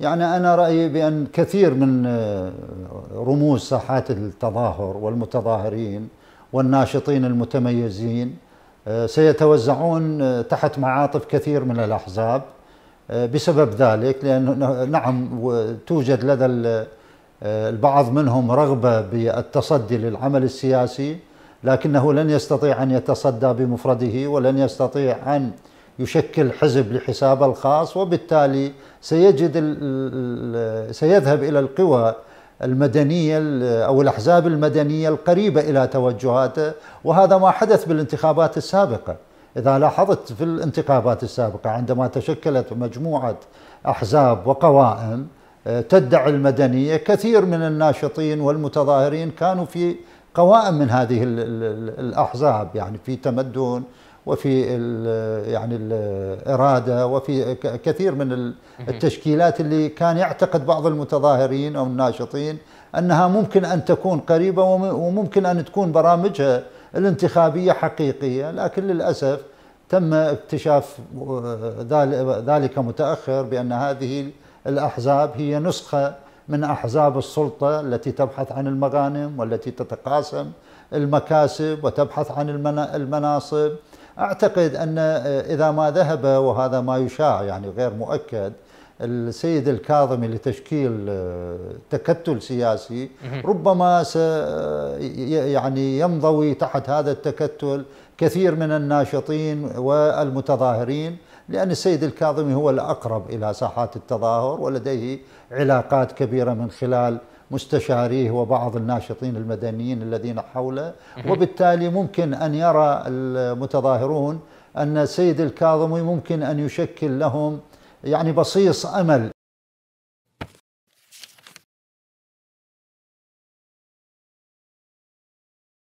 يعني أنا رأيي بأن كثير من آه، رموز ساحات التظاهر والمتظاهرين والناشطين المتميزين آه، سيتوزعون آه، تحت معاطف كثير من الأحزاب بسبب ذلك لأن نعم توجد لدى البعض منهم رغبة بالتصدي للعمل السياسي لكنه لن يستطيع أن يتصدى بمفرده ولن يستطيع أن يشكل حزب لحسابه الخاص وبالتالي سيجد سيذهب الى القوى المدنيه او الاحزاب المدنيه القريبه الى توجهاته وهذا ما حدث بالانتخابات السابقه اذا لاحظت في الانتخابات السابقه عندما تشكلت مجموعه احزاب وقوائم آه، تدعي المدنيه كثير من الناشطين والمتظاهرين كانوا في قوائم من هذه الاحزاب يعني في تمدن وفي يعني الاراده وفي كثير من التشكيلات اللي كان يعتقد بعض المتظاهرين او الناشطين انها ممكن ان تكون قريبه وممكن ان تكون برامجها الانتخابيه حقيقيه لكن للاسف تم اكتشاف ذلك متاخر بان هذه الاحزاب هي نسخه من احزاب السلطه التي تبحث عن المغانم والتي تتقاسم المكاسب وتبحث عن المناصب أعتقد أن آه، إذا ما ذهب وهذا ما يشاع يعني غير مؤكد السيد الكاظمي لتشكيل آه، تكتل سياسي ربما س آه، يعني ينضوي تحت هذا التكتل كثير من الناشطين والمتظاهرين لأن السيد الكاظمي هو الأقرب إلى ساحات التظاهر ولديه علاقات كبيرة من خلال مستشاريه وبعض الناشطين المدنيين الذين حوله وبالتالي ممكن أن يرى المتظاهرون أن سيد الكاظمي ممكن أن يشكل لهم يعني بصيص أمل